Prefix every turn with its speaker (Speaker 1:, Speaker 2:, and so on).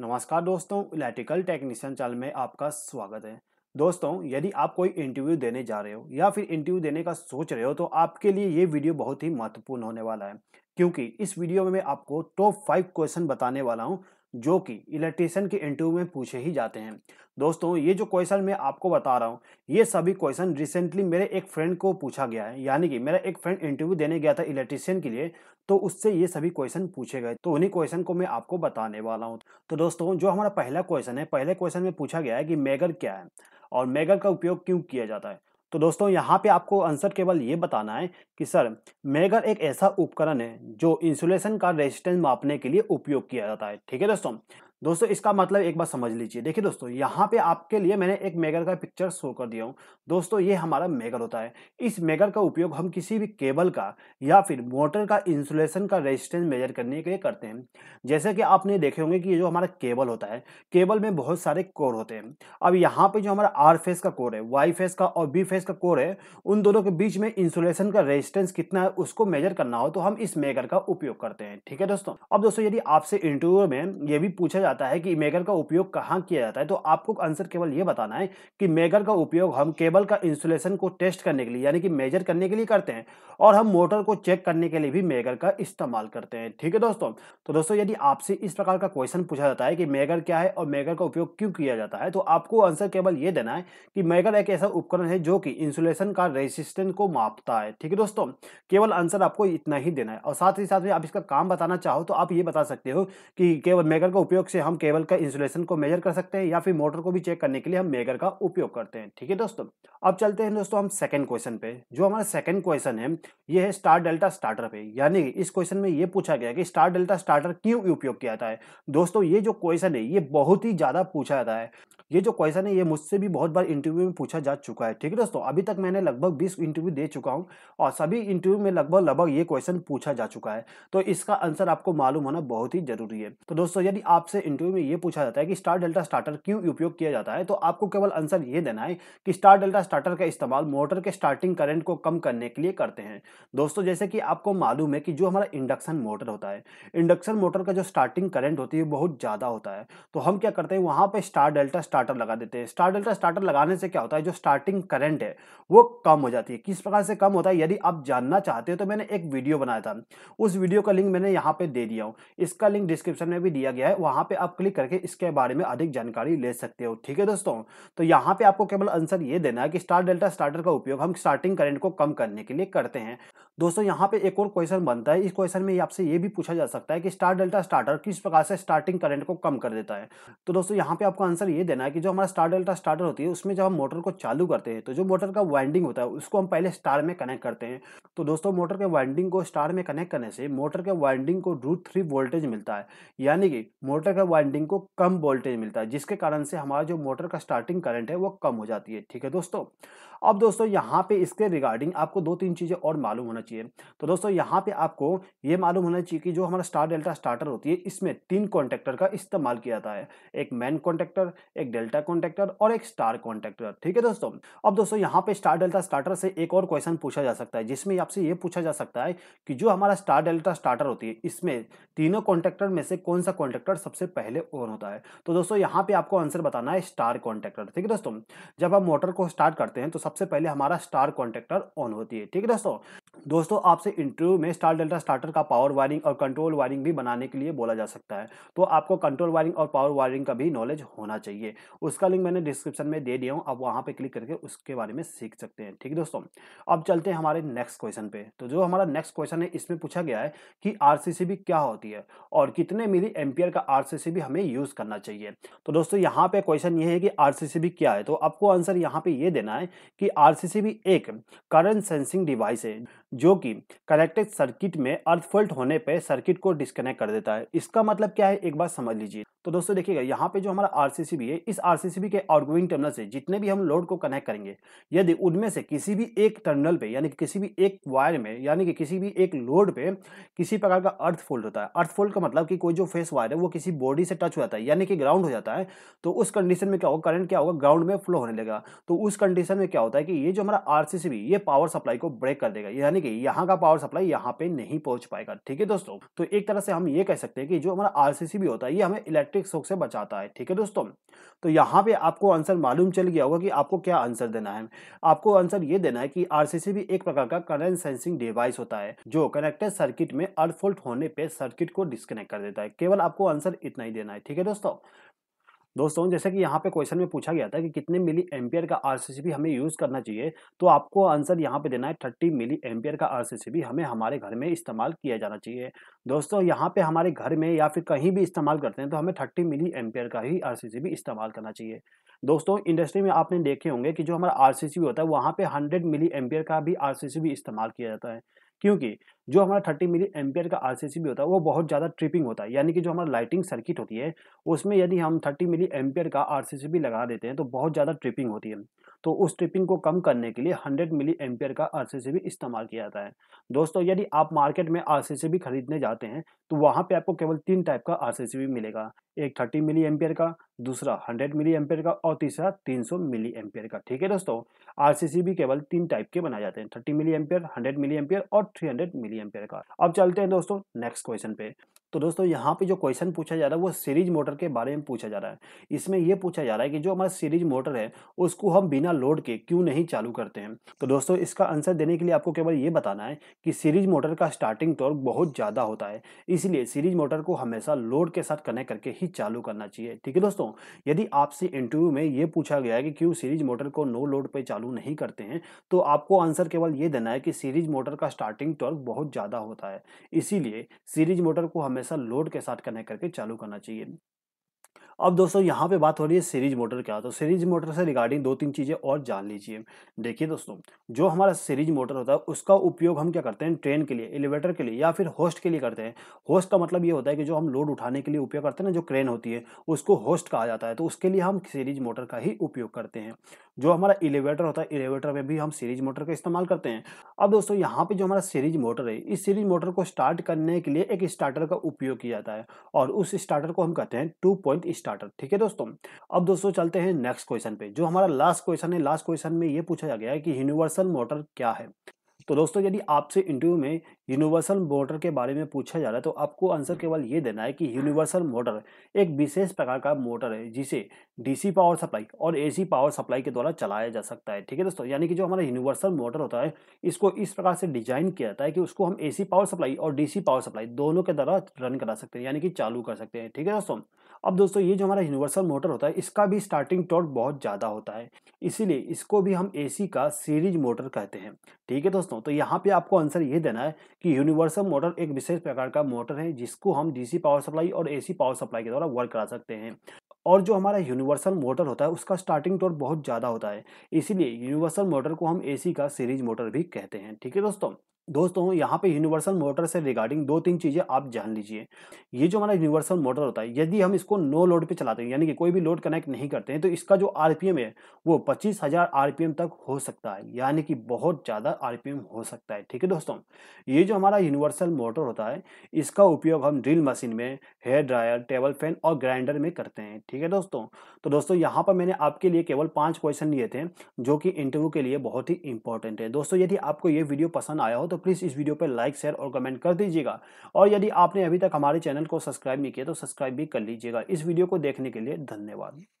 Speaker 1: नमस्कार दोस्तों electrical technician channel में आपका स्वागत है दोस्तों यदि आप कोई इंटरव्यू देने जा रहे हो या फिर इंटरव्यू देने का सोच रहे हो तो आपके लिए ये वीडियो बहुत ही महत्वपूर्ण होने वाला है क्योंकि इस वीडियो में मैं आपको टॉप फाइव क्वेश्चन बताने वाला हूँ जो कि इलेक्ट्रीशियन के इंटरव्यू में पूछे ही जाते हैं दोस्तों ये जो क्वेश्चन मैं आपको बता रहा हूँ ये सभी क्वेश्चन रिसेंटली मेरे एक फ्रेंड को पूछा गया है यानी कि मेरा एक फ्रेंड इंटरव्यू देने गया था इलेक्ट्रीशियन के लिए तो उससे ये सभी क्वेश्चन पूछे गए तो उन्हीं क्वेश्चन को मैं आपको बताने वाला हूँ तो दोस्तों जो हमारा पहला क्वेश्चन है पहले क्वेश्चन में पूछा गया है कि मेगर क्या है और मेगर का उपयोग क्यों किया जाता है तो दोस्तों यहाँ पे आपको आंसर केवल ये बताना है कि सर मेगर एक ऐसा उपकरण है जो इंसुलेशन का रेजिस्टेंस मापने के लिए उपयोग किया जाता है ठीक है दोस्तों दोस्तों इसका मतलब एक बार समझ लीजिए देखिए दोस्तों यहाँ पे आपके लिए मैंने एक मेगर का पिक्चर शो कर दिया हूँ दोस्तों ये हमारा मेगर होता है इस मेगर का उपयोग हम किसी भी केबल का या फिर मोटर का इंसुलेशन का रेजिस्टेंस मेजर करने के लिए करते हैं जैसे कि आपने देखे होंगे कि ये जो हमारा केबल होता है केबल में बहुत सारे कोर होते हैं अब यहाँ पर जो हमारा आर फेस का कोर है वाई फेस का और बी फेस का कोर है उन दोनों के बीच में इंसुलेशन का रजिस्टेंस कितना है उसको मेजर करना हो तो हम इस मेगर का उपयोग करते हैं ठीक है दोस्तों अब दोस्तों यदि आपसे इंटरव्यू में ये भी पूछा जाता है कि मेगर का उपयोग कहाँ किया जाता है तो आपको आंसर केवल ये बताना है कि मेगर का उपयोग हम केबल का इंसुलेशन को टेस्ट करने के लिए यानी कि मेजर करने के लिए करते हैं और हम मोटर को चेक करने के लिए भी मेगर का इस्तेमाल करते हैं ठीक है दोस्तों तो दोस्तों यदि आपसे इस प्रकार का क्वेश्चन पूछा जाता है कि मेगर क्या है और मेगर का उपयोग क्यों किया जाता है तो आपको आंसर केवल ये देना है कि मेगर एक ऐसा उपकरण है जो कि इंसुलेशन का रेजिस्टेंस को मापता है ठीक है दोस्तों केवल आंसर आपको इतना ही देना है और साथ ही साथ में आप इसका काम बताना चाहो तो आप ये बता सकते हो कि केवल मेगर का उपयोग से से हम केबल का इंसुलेशन को मेजर कर सकते हैं या फिर मोटर को भी चेक करने के लिए हम मेगर का उपयोग करते हैं ठीक है दोस्तों अब चलते हैं दोस्तों हम सेकंड क्वेश्चन पे जो हमारा सेकंड क्वेश्चन है ये है स्टार डेल्टा स्टार्टर पे यानी इस क्वेश्चन में ये पूछा गया कि स्टार डेल्टा स्टार्टर क्यों उपयोग किया जाता है दोस्तों ये जो क्वेश्चन है ये बहुत ही ज़्यादा पूछा जाता है ये जो क्वेश्चन है ये मुझसे भी बहुत बार इंटरव्यू में पूछा जा चुका है ठीक है दोस्तों अभी तक मैंने लगभग 20 इंटरव्यू दे चुका हूँ और सभी इंटरव्यू में लगभग लगभग ये क्वेश्चन पूछा जा चुका है तो इसका आंसर आपको मालूम होना बहुत ही जरूरी है तो दोस्तों यदि आपसे इंटरव्यू में ये पूछा जाता है कि स्टार डेल्टा स्टार्टर क्यों उपयोग किया जाता है तो आपको केवल आंसर ये देना है कि स्टार डेल्टा स्टार्टर का इस्तेमाल मोटर के स्टार्टिंग करंट को कम करने के लिए करते हैं दोस्तों जैसे कि आपको मालूम है कि जो हमारा इंडक्शन मोटर होता है इंडक्शन मोटर का जो स्टार्टिंग करंट होती है बहुत ज़्यादा होता है तो हम क्या करते हैं वहाँ पर स्टार डेल्टा स्टार्टर लगा देते हैं स्टार डेल्टा स्टार्टर लगाने से क्या होता है जो स्टार्टिंग करंट है वो कम हो जाती है किस प्रकार से कम होता है यदि आप जानना चाहते हो तो मैंने एक वीडियो बनाया था उस वीडियो का लिंक मैंने यहाँ पर दे दिया हूँ इसका लिंक डिस्क्रिप्शन में भी दिया गया है वहाँ पे आप क्लिक करके इसके बारे में अधिक जानकारी ले सकते हो ठीक है दोस्तों तो यहाँ पे आपको केवल आंसर ये देना है कि स्टार डेल्टा स्टार्टर का उपयोग हम स्टार्टिंग करंट को कम करने के लिए करते हैं दोस्तों यहाँ पे एक और क्वेश्चन बनता है इस क्वेश्चन में आपसे ये भी पूछा जा सकता है कि स्टार डेल्टा स्टार्टर किस प्रकार से स्टार्टिंग करंट को कम कर देता है तो दोस्तों यहाँ पे आपको आंसर ये देना है कि जो हमारा स्टार डेल्टा स्टार्टर होती है उसमें जब हम मोटर को चालू करते हैं तो जो मोटर का वाइंडिंग होता है उसको हम पहले स्टार में कनेक्ट करते हैं तो दोस्तों मोटर के वाइंडिंग को स्टार में कनेक्ट करने से मोटर के वाइंडिंग को रूट थ्री वोल्टेज मिलता है यानी कि मोटर के वाइंडिंग को कम वोल्टेज मिलता है जिसके कारण से हमारा जो मोटर का स्टार्टिंग करंट है वो कम हो जाती है ठीक है दोस्तों अब दोस्तों यहाँ पे इसके रिगार्डिंग आपको दो तीन चीज़ें और मालूम होना चाहिए तो दोस्तों यहाँ पे आपको ये मालूम होना चाहिए कि जो हमारा स्टार डेल्टा स्टार्टर होती है इसमें तीन कॉन्टेक्टर का इस्तेमाल किया जाता है एक मैन कॉन्टेक्टर एक डेल्टा कॉन्टेक्टर और एक स्टार कॉन्टेक्टर ठीक है दोस्तों अब दोस्तों यहाँ पे स्टार डेल्टा स्टार्टर से एक और क्वेश्चन पूछा जा सकता है जिसमें आपसे ये पूछा जा सकता है कि जो हमारा स्टार डेल्टा स्टार्टर होती है इसमें तीनों कॉन्टेक्टर में से कौन सा कॉन्टेक्टर सबसे पहले ऑन होता है तो दोस्तों यहाँ पे आपको आंसर बताना है स्टार कॉन्टेक्टर ठीक है दोस्तों जब आप मोटर को स्टार्ट करते हैं तो सबसे पहले हमारा स्टार कॉन्टेक्टर ऑन होती है ठीक है दोस्तों दोस्तों आपसे इंटरव्यू में स्टार डेल्टा स्टार्टर का पावर वायरिंग और कंट्रोल वायरिंग भी बनाने के लिए बोला जा सकता है तो आपको कंट्रोल वायरिंग और पावर वायरिंग का भी नॉलेज होना चाहिए उसका लिंक मैंने डिस्क्रिप्शन में दे दिया हूँ आप वहाँ पर क्लिक करके उसके बारे में सीख सकते हैं ठीक दोस्तों अब चलते हैं हमारे नेक्स्ट क्वेश्चन पे तो जो हमारा नेक्स्ट क्वेश्चन है इसमें पूछा गया है कि आर क्या होती है और कितने मिली एम्पियर का आर हमें यूज़ करना चाहिए तो दोस्तों यहाँ पर क्वेश्चन ये है कि आर क्या है तो आपको आंसर यहाँ पर ये देना है कि आर एक करंट सेंसिंग डिवाइस है जो कि कनेक्टेड सर्किट में अर्थ फॉल्ट होने पर सर्किट को डिस्कनेक्ट कर देता है इसका मतलब क्या है एक बार समझ लीजिए तो दोस्तों देखिएगा यहाँ पे जो हमारा बी है इस बी के आउटगोइंग टर्मिनल से जितने भी हम लोड को कनेक्ट करेंगे यदि उनमें से किसी भी एक टर्मिनल पे यानी कि किसी भी एक वायर में यानी कि किसी भी एक लोड पे किसी प्रकार का अर्थ फोल्ड होता है अर्थ फोल्ड का मतलब कि कोई जो फेस वायर है वो किसी बॉडी से टच हो जाता है यानी कि ग्राउंड हो जाता है तो उस कंडीशन में क्या होगा करंट क्या होगा ग्राउंड में फ्लो होने लगेगा तो उस कंडीशन में क्या होता है कि ये जो हमारा बी ये पावर सप्लाई को ब्रेक कर देगा यानी यानी कि यहाँ का पावर सप्लाई यहाँ पे नहीं पहुंच पाएगा ठीक है दोस्तों तो एक तरह से हम ये कह सकते हैं कि जो हमारा आरसीसी भी होता है ये हमें इलेक्ट्रिक शोक से बचाता है ठीक है दोस्तों तो यहाँ पे आपको आंसर मालूम चल गया होगा कि आपको क्या आंसर देना है आपको आंसर ये देना है कि आर भी एक प्रकार का करंट सेंसिंग डिवाइस होता है जो कनेक्टेड सर्किट में अर्थफोल्ट होने पर सर्किट को डिस्कनेक्ट कर देता है केवल आपको आंसर इतना ही देना है ठीक है दोस्तों दोस्तों जैसे कि यहाँ पे क्वेश्चन में पूछा गया था कि कितने मिली एम्पियर का आर हमें यूज करना चाहिए तो आपको आंसर यहाँ पे देना है थर्टी मिली एम्पियर का आर हमें हमारे घर में इस्तेमाल किया जाना चाहिए दोस्तों यहाँ पे हमारे घर में या फिर कहीं भी इस्तेमाल करते हैं तो हमें थर्टी मिली एम्पियर का ही आर इस्तेमाल करना चाहिए दोस्तों इंडस्ट्री में आपने देखे होंगे कि जो हमारा आर होता है वहाँ पे हंड्रेड मिली एम्पियर का भी आर इस्तेमाल किया जाता है क्योंकि जो हमारा थर्टी मिली एम्पियर का आर भी होता है वो बहुत ज़्यादा ट्रिपिंग होता है यानी कि जो हमारा लाइटिंग सर्किट होती है उसमें यदि हम थर्टी मिली एम्पियर का आर लगा देते हैं तो बहुत ज़्यादा ट्रिपिंग होती है तो उस ट्रिपिंग को कम करने के लिए हंड्रेड मिली एम्पियर का आर भी इस्तेमाल किया जाता है दोस्तों यदि आप मार्केट में आर भी खरीदने जाते हैं तो वहाँ पर आपको केवल तीन टाइप का आर मिलेगा एक थर्टी मिली एम्पियर का दूसरा हंड्रेड मिली एम्पियर का और तीसरा सौ मिली एम्पियर का ठीक है दोस्तों आर भी केवल तीन टाइप के बनाए जाते हैं thirty milli ampere hundred milli ampere और हंड्रेड मिली मिली एम्पियर का अब चलते हैं दोस्तों नेक्स्ट क्वेश्चन पे तो दोस्तों यहाँ पे जो क्वेश्चन पूछा जा रहा है वो सीरीज मोटर के बारे में पूछा जा रहा है इसमें ये पूछा जा रहा है कि जो हमारा सीरीज मोटर है उसको हम बिना लोड के क्यों नहीं चालू करते हैं तो दोस्तों इसका आंसर देने के लिए आपको केवल ये बताना है कि सीरीज मोटर का स्टार्टिंग टॉर्क बहुत ज़्यादा होता है इसलिए सीरीज मोटर को हमेशा लोड के साथ कनेक्ट करके ही चालू करना चाहिए ठीक है दोस्तों यदि आपसे इंटरव्यू में ये पूछा गया है कि क्यों सीरीज मोटर को नो लोड पर चालू नहीं करते हैं तो आपको आंसर केवल ये देना है कि सीरीज मोटर का स्टार्टिंग टॉर्क बहुत ज़्यादा होता है इसीलिए सीरीज मोटर को हमें हमेशा लोड के साथ कनेक्ट करके चालू करना चाहिए अब दोस्तों यहाँ पे बात हो रही है सीरीज मोटर क्या तो सीरीज मोटर से रिगार्डिंग दो तीन चीज़ें और जान लीजिए देखिए दोस्तों जो हमारा सीरीज मोटर होता है उसका उपयोग हम क्या करते हैं ट्रेन के लिए एलिवेटर के लिए या फिर होस्ट के लिए करते हैं होस्ट का मतलब ये होता है कि जो हम लोड उठाने के लिए उपयोग करते हैं ना जो क्रेन होती है उसको होस्ट कहा जाता है तो उसके लिए हम सीरीज मोटर का ही उपयोग करते हैं जो हमारा एलिवेटर होता है एलिवेटर में भी हम सीरीज मोटर का इस्तेमाल करते हैं अब दोस्तों यहाँ पे जो हमारा सीरीज मोटर है इस सीरीज मोटर को स्टार्ट करने के लिए एक स्टार्टर का उपयोग किया जाता है और उस स्टार्टर को हम कहते हैं टू पॉइंट स्टार्टर ठीक है दोस्तों अब दोस्तों चलते हैं नेक्स्ट क्वेश्चन पे जो हमारा लास्ट क्वेश्चन है लास्ट क्वेश्चन में ये पूछा गया है कि यूनिवर्सल मोटर क्या है तो दोस्तों यदि आपसे इंटरव्यू में यूनिवर्सल मोटर के बारे में पूछा जा रहा है तो आपको आंसर केवल ये देना है कि यूनिवर्सल मोटर एक विशेष प्रकार का मोटर है जिसे डीसी पावर सप्लाई और एसी पावर सप्लाई के द्वारा चलाया जा सकता है ठीक है दोस्तों यानी कि जो हमारा यूनिवर्सल मोटर होता है इसको इस प्रकार से डिजाइन किया जाता है कि उसको हम ए पावर सप्लाई और डी पावर सप्लाई दोनों के द्वारा रन करा सकते हैं यानी कि चालू कर सकते हैं ठीक है दोस्तों अब दोस्तों ये जो हमारा यूनिवर्सल मोटर होता है इसका भी स्टार्टिंग टॉर्क बहुत ज़्यादा होता है इसीलिए इसको भी हम एसी का सीरीज मोटर कहते हैं ठीक है दोस्तों तो यहाँ पे आपको आंसर ये देना है कि यूनिवर्सल मोटर एक विशेष प्रकार का मोटर है जिसको हम डीसी पावर सप्लाई और एसी पावर सप्लाई के द्वारा वर्क करा सकते हैं और जो हमारा यूनिवर्सल मोटर होता है उसका स्टार्टिंग टोर बहुत ज़्यादा होता है इसीलिए यूनिवर्सल मोटर को हम एसी का सीरीज मोटर भी कहते हैं ठीक है दोस्तों दोस्तों यहाँ पे यूनिवर्सल मोटर से रिगार्डिंग दो तीन चीज़ें आप जान लीजिए ये जो हमारा यूनिवर्सल मोटर होता है यदि हम इसको नो लोड पे चलाते हैं यानी कि कोई भी लोड कनेक्ट नहीं करते हैं तो इसका जो आरपीएम है वो 25,000 आरपीएम तक हो सकता है यानी कि बहुत ज़्यादा आरपीएम हो सकता है ठीक है दोस्तों ये जो हमारा यूनिवर्सल मोटर होता है इसका उपयोग हम ड्रिल मशीन में हेयर ड्रायर टेबल फैन और ग्राइंडर में करते हैं ठीक है दोस्तों तो दोस्तों यहाँ पर मैंने आपके लिए केवल पाँच क्वेश्चन लिए थे जो कि इंटरव्यू के लिए बहुत ही इंपॉर्टेंट है दोस्तों यदि आपको ये वीडियो पसंद आया हो तो प्लीज़ तो इस वीडियो पर लाइक शेयर और कमेंट कर दीजिएगा और यदि आपने अभी तक हमारे चैनल को सब्सक्राइब नहीं किया तो सब्सक्राइब भी कर लीजिएगा इस वीडियो को देखने के लिए धन्यवाद